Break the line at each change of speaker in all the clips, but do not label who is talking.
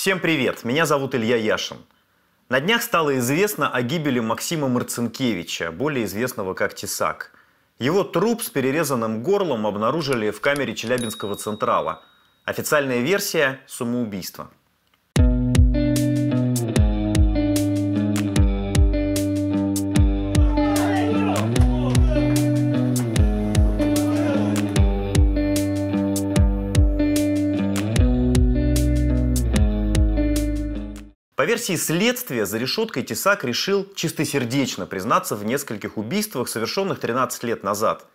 Всем привет! Меня зовут Илья Яшин. На днях стало известно о гибели Максима Марцинкевича, более известного как Тесак. Его труп с перерезанным горлом обнаружили в камере Челябинского Централа. Официальная версия – самоубийство. версии следствия, за решеткой Тесак решил чистосердечно признаться в нескольких убийствах, совершенных 13 лет назад.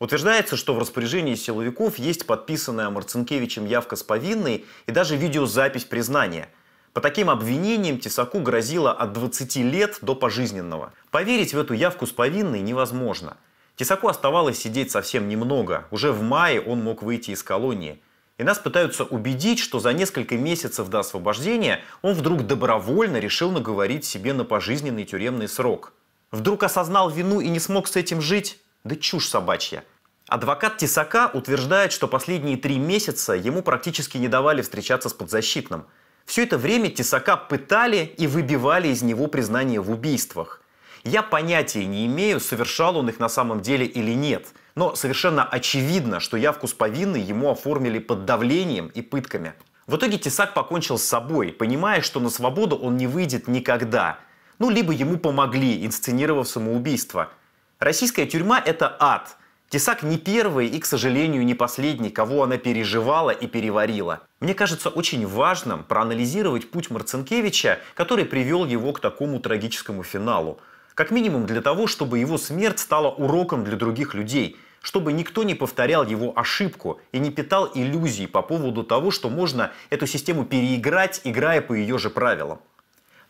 Утверждается, что в распоряжении силовиков есть подписанная Марцинкевичем явка с повинной и даже видеозапись признания – по таким обвинениям Тесаку грозило от 20 лет до пожизненного. Поверить в эту явку с повинной невозможно. Тесаку оставалось сидеть совсем немного. Уже в мае он мог выйти из колонии. И нас пытаются убедить, что за несколько месяцев до освобождения он вдруг добровольно решил наговорить себе на пожизненный тюремный срок. Вдруг осознал вину и не смог с этим жить? Да чушь собачья. Адвокат Тесака утверждает, что последние три месяца ему практически не давали встречаться с подзащитным. Все это время Тесака пытали и выбивали из него признание в убийствах. Я понятия не имею, совершал он их на самом деле или нет – но совершенно очевидно, что явку с повинной ему оформили под давлением и пытками. В итоге Тесак покончил с собой, понимая, что на свободу он не выйдет никогда. Ну, либо ему помогли, инсценировав самоубийство. Российская тюрьма – это ад – Тесак не первый и, к сожалению, не последний, кого она переживала и переварила. Мне кажется очень важным проанализировать путь Марцинкевича, который привел его к такому трагическому финалу. Как минимум для того, чтобы его смерть стала уроком для других людей, чтобы никто не повторял его ошибку и не питал иллюзий по поводу того, что можно эту систему переиграть, играя по ее же правилам.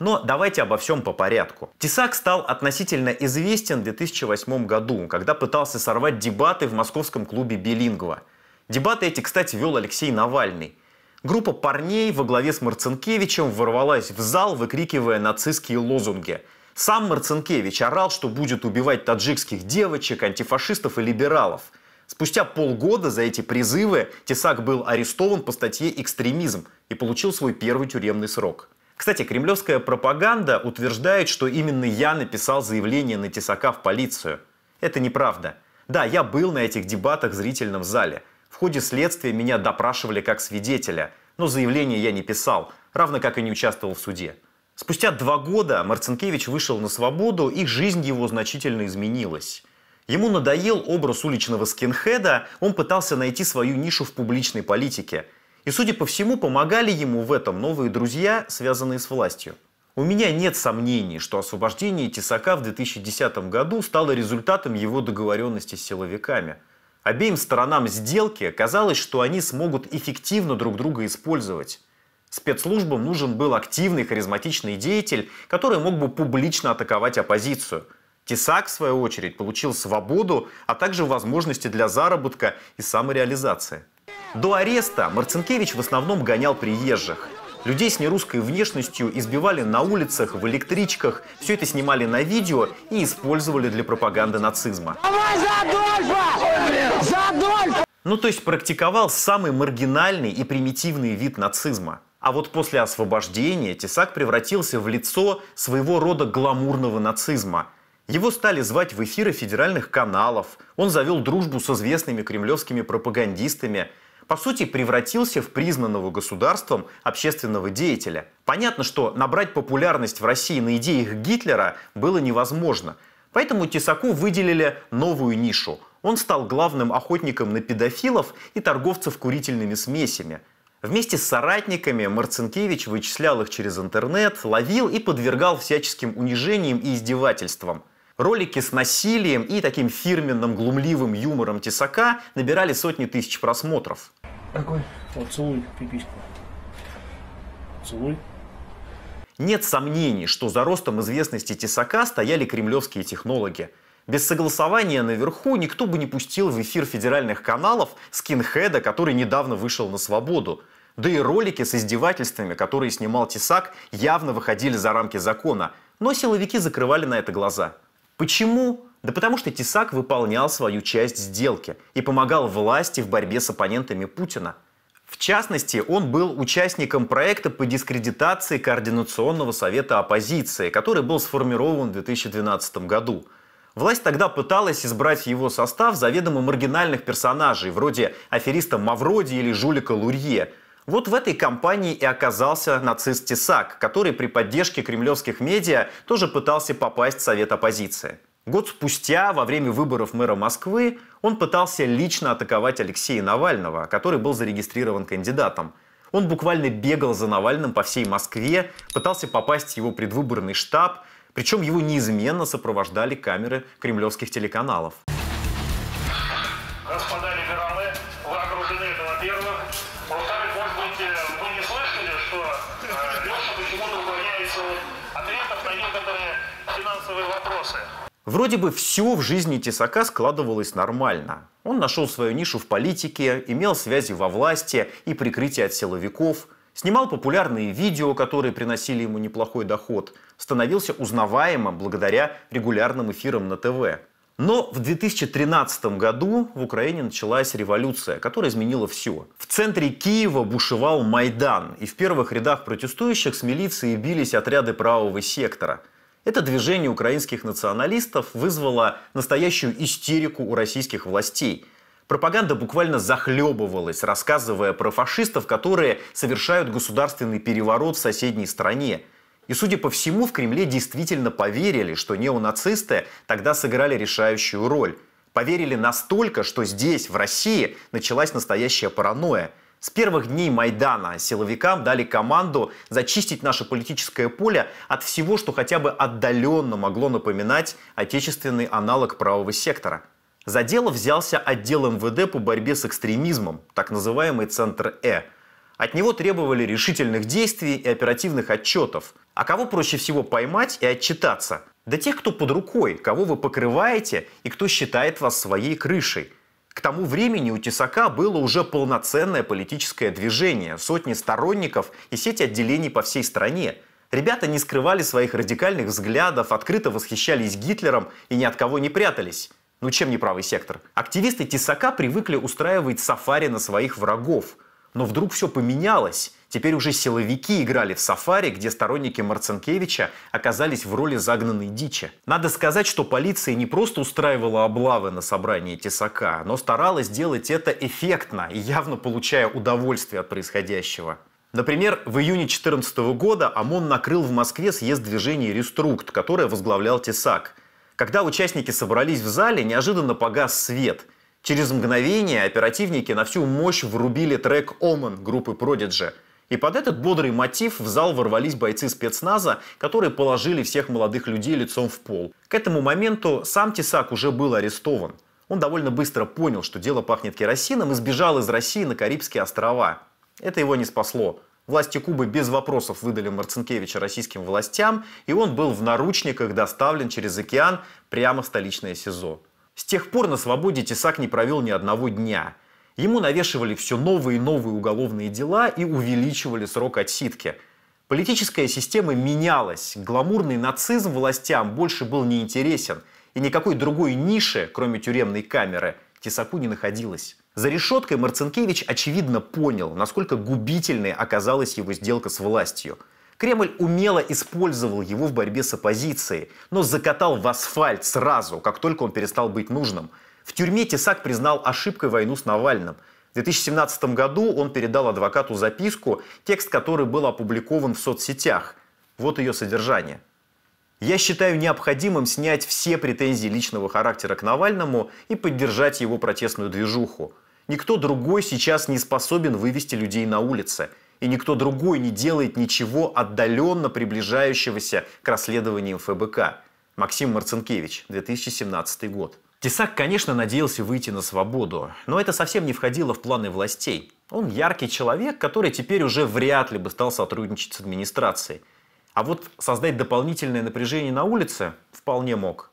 Но давайте обо всем по порядку. Тесак стал относительно известен в 2008 году, когда пытался сорвать дебаты в московском клубе «Билингва». Дебаты эти, кстати, вел Алексей Навальный. Группа парней во главе с Марцинкевичем ворвалась в зал, выкрикивая нацистские лозунги – сам Марцинкевич орал, что будет убивать таджикских девочек, антифашистов и либералов. Спустя полгода за эти призывы Тесак был арестован по статье «Экстремизм» и получил свой первый тюремный срок. Кстати, кремлевская пропаганда утверждает, что именно я написал заявление на Тесака в полицию. Это неправда. Да, я был на этих дебатах в зрительном зале. В ходе следствия меня допрашивали как свидетеля, но заявление я не писал, равно как и не участвовал в суде. Спустя два года Марцинкевич вышел на свободу, и жизнь его значительно изменилась. Ему надоел образ уличного скинхеда, он пытался найти свою нишу в публичной политике. И, судя по всему, помогали ему в этом новые друзья, связанные с властью. У меня нет сомнений, что освобождение Тесака в 2010 году стало результатом его договоренности с силовиками. Обеим сторонам сделки казалось, что они смогут эффективно друг друга использовать. Спецслужбам нужен был активный харизматичный деятель, который мог бы публично атаковать оппозицию. Тесак, в свою очередь, получил свободу, а также возможности для заработка и самореализации. До ареста Марцинкевич в основном гонял приезжих. Людей с нерусской внешностью избивали на улицах, в электричках. Все это снимали на видео и использовали для пропаганды нацизма. Ну то есть практиковал самый маргинальный и примитивный вид нацизма. А вот после освобождения Тесак превратился в лицо своего рода гламурного нацизма. Его стали звать в эфиры федеральных каналов, он завел дружбу с известными кремлевскими пропагандистами, по сути, превратился в признанного государством общественного деятеля. Понятно, что набрать популярность в России на идеях Гитлера было невозможно, поэтому Тесаку выделили новую нишу. Он стал главным охотником на педофилов и торговцев курительными смесями – Вместе с соратниками Марцинкевич вычислял их через интернет, ловил и подвергал всяческим унижениям и издевательствам. Ролики с насилием и таким фирменным глумливым юмором Тесака набирали сотни тысяч просмотров. Такой, вот целуй пипиську. Целуй. Нет сомнений, что за ростом известности Тесака стояли кремлевские технологи. Без согласования наверху никто бы не пустил в эфир федеральных каналов скинхеда, который недавно вышел на свободу. Да и ролики с издевательствами, которые снимал Тесак, явно выходили за рамки закона, но силовики закрывали на это глаза. Почему? Да потому что Тесак выполнял свою часть сделки и помогал власти в борьбе с оппонентами Путина. В частности, он был участником проекта по дискредитации Координационного совета оппозиции, который был сформирован в 2012 году. Власть тогда пыталась избрать его состав заведомо маргинальных персонажей, вроде афериста Мавроди или жулика Лурье – вот в этой компании и оказался нацист Тесак, который при поддержке кремлевских медиа тоже пытался попасть в Совет оппозиции. Год спустя, во время выборов мэра Москвы, он пытался лично атаковать Алексея Навального, который был зарегистрирован кандидатом. Он буквально бегал за Навальным по всей Москве, пытался попасть в его предвыборный штаб, причем его неизменно сопровождали камеры кремлевских телеканалов. Господа Вроде бы все в жизни Тесака складывалось нормально. Он нашел свою нишу в политике, имел связи во власти и прикрытие от силовиков, снимал популярные видео, которые приносили ему неплохой доход, становился узнаваемым благодаря регулярным эфирам на ТВ. Но в 2013 году в Украине началась революция, которая изменила все. В центре Киева бушевал Майдан, и в первых рядах протестующих с милицией бились отряды правого сектора – это движение украинских националистов вызвало настоящую истерику у российских властей. Пропаганда буквально захлебывалась, рассказывая про фашистов, которые совершают государственный переворот в соседней стране. И, судя по всему, в Кремле действительно поверили, что неонацисты тогда сыграли решающую роль. Поверили настолько, что здесь, в России, началась настоящая паранойя – с первых дней Майдана силовикам дали команду зачистить наше политическое поле от всего, что хотя бы отдаленно могло напоминать отечественный аналог правого сектора. За дело взялся отдел МВД по борьбе с экстремизмом, так называемый «Центр Э». От него требовали решительных действий и оперативных отчетов. А кого проще всего поймать и отчитаться? Да тех, кто под рукой, кого вы покрываете и кто считает вас своей крышей – к тому времени у Тесака было уже полноценное политическое движение, сотни сторонников и сеть отделений по всей стране. Ребята не скрывали своих радикальных взглядов, открыто восхищались Гитлером и ни от кого не прятались. Ну чем не правый сектор? Активисты Тесака привыкли устраивать сафари на своих врагов. Но вдруг все поменялось. Теперь уже силовики играли в «Сафари», где сторонники Марцинкевича оказались в роли загнанной дичи. Надо сказать, что полиция не просто устраивала облавы на собрании тесака, но старалась делать это эффектно и явно получая удовольствие от происходящего. Например, в июне 2014 года ОМОН накрыл в Москве съезд движения «Реструкт», которое возглавлял Тесак. Когда участники собрались в зале, неожиданно погас свет. Через мгновение оперативники на всю мощь врубили трек ОМОН группы «Продиджи», и под этот бодрый мотив в зал ворвались бойцы спецназа, которые положили всех молодых людей лицом в пол. К этому моменту сам Тесак уже был арестован. Он довольно быстро понял, что дело пахнет керосином и сбежал из России на Карибские острова. Это его не спасло. Власти Кубы без вопросов выдали Марцинкевича российским властям, и он был в наручниках доставлен через океан прямо в столичное СИЗО. С тех пор на свободе Тесак не провел ни одного дня – Ему навешивали все новые и новые уголовные дела и увеличивали срок отсидки. Политическая система менялась, гламурный нацизм властям больше был неинтересен, и никакой другой ниши, кроме тюремной камеры, Тесаку не находилось. За решеткой Марцинкевич очевидно понял, насколько губительной оказалась его сделка с властью. Кремль умело использовал его в борьбе с оппозицией, но закатал в асфальт сразу, как только он перестал быть нужным – в тюрьме Тесак признал ошибкой войну с Навальным. В 2017 году он передал адвокату записку, текст которой был опубликован в соцсетях. Вот ее содержание. Я считаю необходимым снять все претензии личного характера к Навальному и поддержать его протестную движуху. Никто другой сейчас не способен вывести людей на улицы. И никто другой не делает ничего отдаленно приближающегося к расследованию ФБК. Максим Марцинкевич, 2017 год. Тесак, конечно, надеялся выйти на свободу, но это совсем не входило в планы властей. Он яркий человек, который теперь уже вряд ли бы стал сотрудничать с администрацией. А вот создать дополнительное напряжение на улице вполне мог.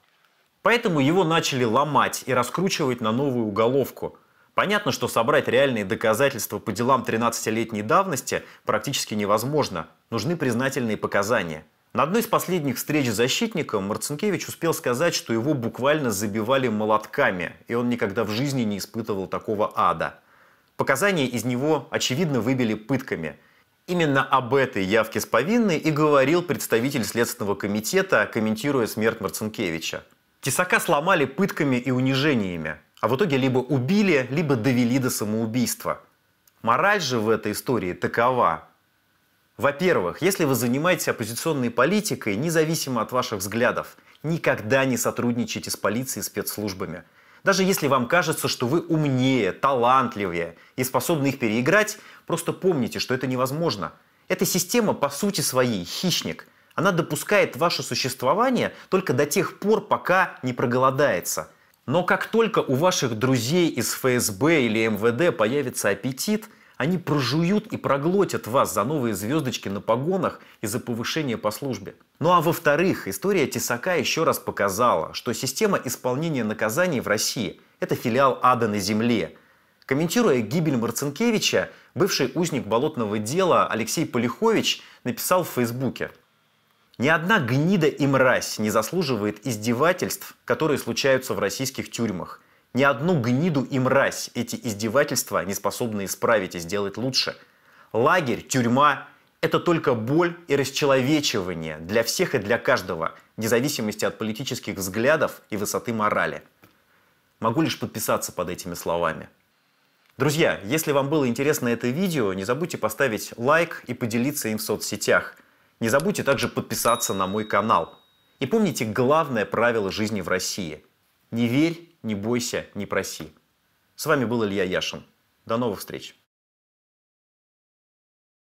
Поэтому его начали ломать и раскручивать на новую уголовку. Понятно, что собрать реальные доказательства по делам 13-летней давности практически невозможно. Нужны признательные показания. На одной из последних встреч с защитником Марцинкевич успел сказать, что его буквально забивали молотками, и он никогда в жизни не испытывал такого ада. Показания из него, очевидно, выбили пытками. Именно об этой явке с повинной и говорил представитель Следственного комитета, комментируя смерть Марцинкевича. Тесака сломали пытками и унижениями, а в итоге либо убили, либо довели до самоубийства. Мораль же в этой истории такова – во-первых, если вы занимаетесь оппозиционной политикой, независимо от ваших взглядов, никогда не сотрудничайте с полицией и спецслужбами. Даже если вам кажется, что вы умнее, талантливее и способны их переиграть, просто помните, что это невозможно. Эта система по сути своей хищник. Она допускает ваше существование только до тех пор, пока не проголодается. Но как только у ваших друзей из ФСБ или МВД появится аппетит – они прожуют и проглотят вас за новые звездочки на погонах и за повышение по службе. Ну а во-вторых, история Тесака еще раз показала, что система исполнения наказаний в России – это филиал ада на земле. Комментируя гибель Марцинкевича, бывший узник болотного дела Алексей Полихович написал в Фейсбуке – ни одна гнида и мразь не заслуживает издевательств, которые случаются в российских тюрьмах. Ни одну гниду и мразь эти издевательства не способны исправить и сделать лучше. Лагерь, тюрьма – это только боль и расчеловечивание для всех и для каждого, вне зависимости от политических взглядов и высоты морали. Могу лишь подписаться под этими словами. Друзья, если вам было интересно это видео, не забудьте поставить лайк и поделиться им в соцсетях. Не забудьте также подписаться на мой канал. И помните главное правило жизни в России. Не верь не бойся, не проси. С вами был Илья Яшин. До новых встреч!